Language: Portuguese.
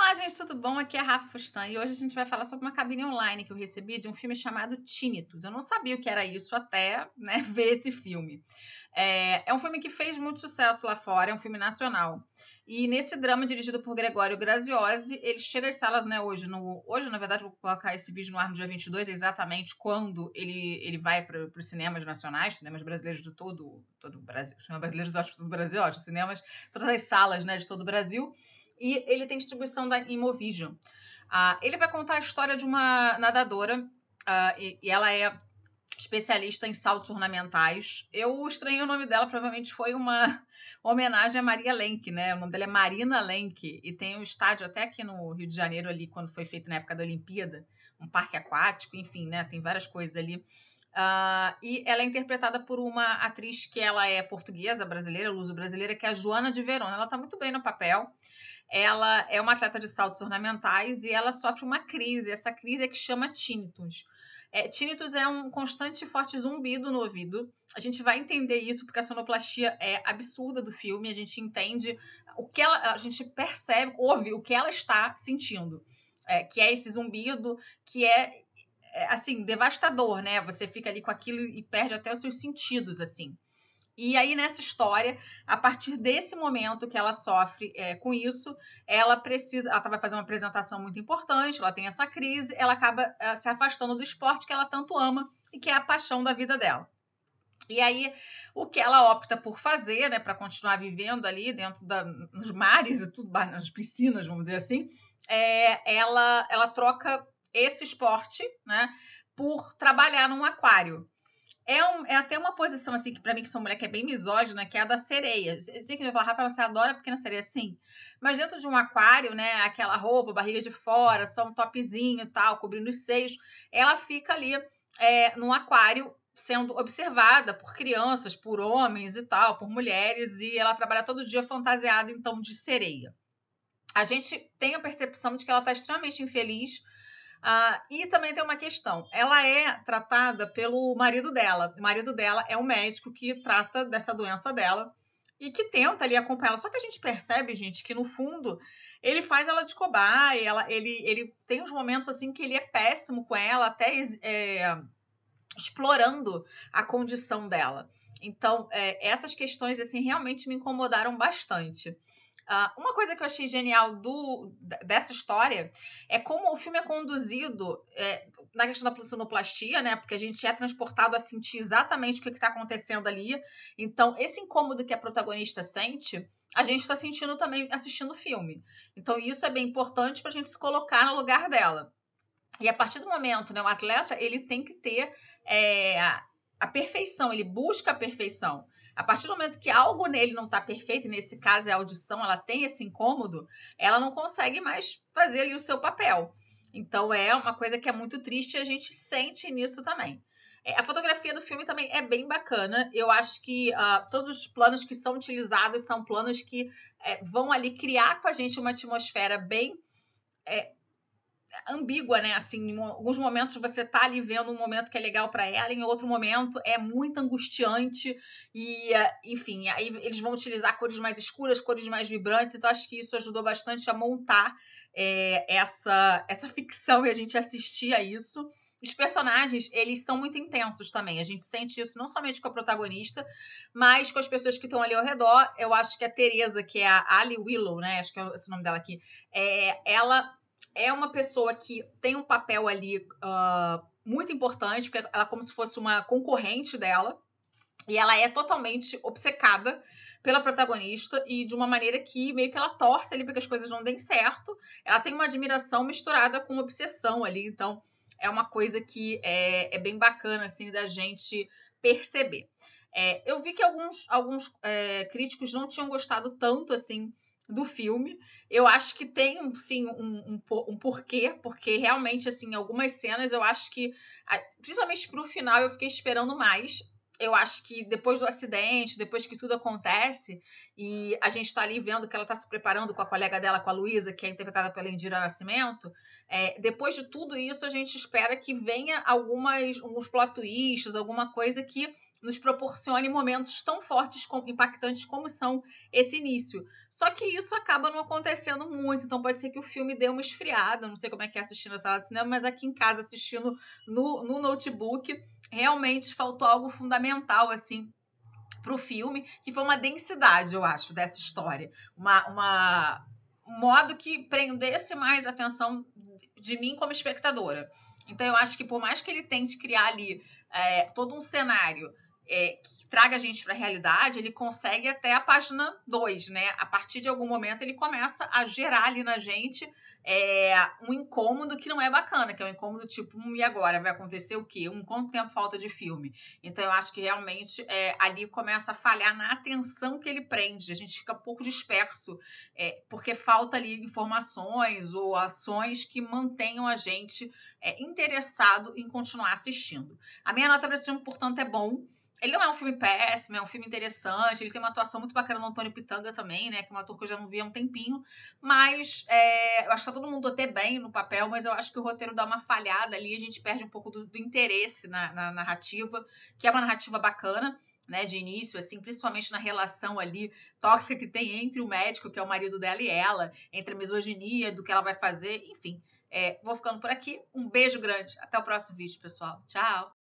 Olá, gente, tudo bom? Aqui é a Rafa Fustan e hoje a gente vai falar sobre uma cabine online que eu recebi de um filme chamado Tinnitus. Eu não sabia o que era isso até né, ver esse filme. É, é, um filme que fez muito sucesso lá fora, é um filme nacional. E nesse drama dirigido por Gregório Graziosi, ele chega às salas né, hoje. No, hoje, na verdade, vou colocar esse vídeo no ar no dia 22, exatamente quando ele, ele vai para os cinemas nacionais, cinemas brasileiros de todo, todo o Brasil. Cinemas brasileiros, acho, todo o Brasil, acho, cinemas, todas as salas né, de todo o Brasil e ele tem distribuição da Imovision. Ah, ele vai contar a história de uma nadadora ah, e, e, ela é especialista em saltos ornamentais. Eu estranhei o nome dela, provavelmente foi uma homenagem a Maria Lenk, né? O nome dela é Marina Lenk e tem um estádio até aqui no Rio de Janeiro ali quando foi feito na época da Olimpíada, um parque aquático, enfim, né? Tem várias coisas ali. Uh, e ela é interpretada por uma atriz que ela é portuguesa, brasileira, luso-brasileira, que é a Joana de Verona. Ela está muito bem no papel ela é uma atleta de saltos ornamentais e ela sofre uma crise. Essa crise é que chama tinnitus. É, tinnitus é um constante e forte zumbido no ouvido. A gente vai entender isso porque a sonoplastia é absurda do filme. A gente entende o que ela, a gente percebe, ouve o que ela está sentindo, é, que é esse zumbido, que é, é assim devastador, né? Você fica ali com aquilo e perde até os seus sentidos, assim. E aí, nessa história, a partir desse momento que ela sofre é, com isso, ela precisa. Ela tá, vai fazer uma apresentação muito importante, ela tem essa crise, ela acaba é, se afastando do esporte que ela tanto ama e que é a paixão da vida dela. E aí, o que ela opta por fazer, né, para continuar vivendo ali dentro da, nos mares e tudo, nas piscinas, vamos dizer assim, é, ela, ela troca esse esporte, né, por trabalhar num aquário. É, um, é até uma posição, assim, que pra mim, que sou mulher, que é bem misógina, que é a da sereia. Eu sei que eu falar, Rafa, você adora pequena sereia, sim. Mas dentro de um aquário, né, aquela roupa, barriga de fora, só um topzinho e tal, cobrindo os seios, ela fica ali é, num aquário sendo observada por crianças, por homens e tal, por mulheres, e ela trabalha todo dia fantasiada, então, de sereia. A gente tem a percepção de que ela está extremamente infeliz, ah, e também tem uma questão: ela é tratada pelo marido dela. O marido dela é um médico que trata dessa doença dela e que tenta ali acompanhar ela. Só que a gente percebe, gente, que no fundo ele faz ela de cobaia, ela, ele, ele tem uns momentos assim que ele é péssimo com ela, até é, explorando a condição dela. Então, é, essas questões assim realmente me incomodaram bastante. Uh, uma coisa que eu achei genial do, dessa história é como o filme é conduzido é, na questão da sonoplastia, né? Porque a gente é transportado a sentir exatamente o que está acontecendo ali. Então, esse incômodo que a protagonista sente, a gente está sentindo também assistindo o filme. Então, isso é bem importante para a gente se colocar no lugar dela. E a partir do momento, né, o atleta ele tem que ter é, a perfeição, ele busca a perfeição. A partir do momento que algo nele não está perfeito, nesse caso é a audição, ela tem esse incômodo, ela não consegue mais fazer ali o seu papel. Então é uma coisa que é muito triste e a gente sente nisso também. É, a fotografia do filme também é bem bacana. Eu acho que uh, todos os planos que são utilizados são planos que é, vão ali criar com a gente uma atmosfera bem é, ambígua, né? Assim, em alguns momentos você tá ali vendo um momento que é legal para ela, em outro momento é muito angustiante e, eh, enfim, aí eles vão utilizar cores mais escuras, cores mais vibrantes. Então acho que isso ajudou bastante a montar é, essa essa ficção e a gente assistir a isso. Os personagens, eles são muito intensos também. A gente sente isso não somente com a protagonista, mas com as pessoas que estão ali ao redor. Eu acho que a Teresa, que é a Ali Willow, né? Acho que é esse o nome dela aqui. É, ela é uma pessoa que tem um papel ali uh, muito importante, porque ela é como se fosse uma concorrente dela. E ela é totalmente obcecada pela protagonista e de uma maneira que meio que ela torce ali para que as coisas não deem certo. Ela tem uma admiração misturada com obsessão ali, então é uma coisa que é, é bem bacana assim da gente perceber. É, eu vi que alguns, alguns é, críticos não tinham gostado tanto assim do filme. Eu acho que tem, sim, um, um, um porquê, porque realmente, assim, algumas cenas eu acho que, principalmente pro final, eu fiquei esperando mais. Eu acho que depois do acidente, depois que tudo acontece, e a gente tá ali vendo que ela tá se preparando com a colega dela, com a Luísa, que é interpretada pela Indira Nascimento, é, depois de tudo isso, a gente espera que venha algumas, alguns plot twists, alguma coisa que nos proporcione momentos tão fortes, impactantes como são esse início. Só que isso acaba não acontecendo muito, então pode ser que o filme dê uma esfriada, não sei como é que é assistir na sala de cinema, mas aqui em casa assistindo no, no notebook, realmente faltou algo fundamental, assim, para o filme, que foi uma densidade, eu acho, dessa história. Uma, uma, um modo que prendesse mais a atenção de mim como espectadora. Então, eu acho que por mais que ele tente criar ali é, todo um cenário é, que traga a gente para a realidade, ele consegue até a página 2, né? A partir de algum momento ele começa a gerar ali na gente é, um incômodo que não é bacana, que é um incômodo tipo, hum, e agora? Vai acontecer o quê? Um quanto tempo falta de filme? Então eu acho que realmente é, ali começa a falhar na atenção que ele prende, a gente fica pouco disperso, é, porque falta ali informações ou ações que mantenham a gente é, interessado em continuar assistindo. A minha nota para esse filme, portanto, é bom. Ele não é um filme péssimo, é um filme interessante. Ele tem uma atuação muito bacana no Antônio Pitanga também, né? Que é um ator que eu já não vi há um tempinho. Mas é, eu acho que tá todo mundo até bem no papel, mas eu acho que o roteiro dá uma falhada ali, a gente perde um pouco do, do interesse na, na narrativa, que é uma narrativa bacana. Né, de início, assim, principalmente na relação ali tóxica que tem entre o médico, que é o marido dela, e ela, entre a misoginia, do que ela vai fazer, enfim. É, vou ficando por aqui. Um beijo grande. Até o próximo vídeo, pessoal. Tchau!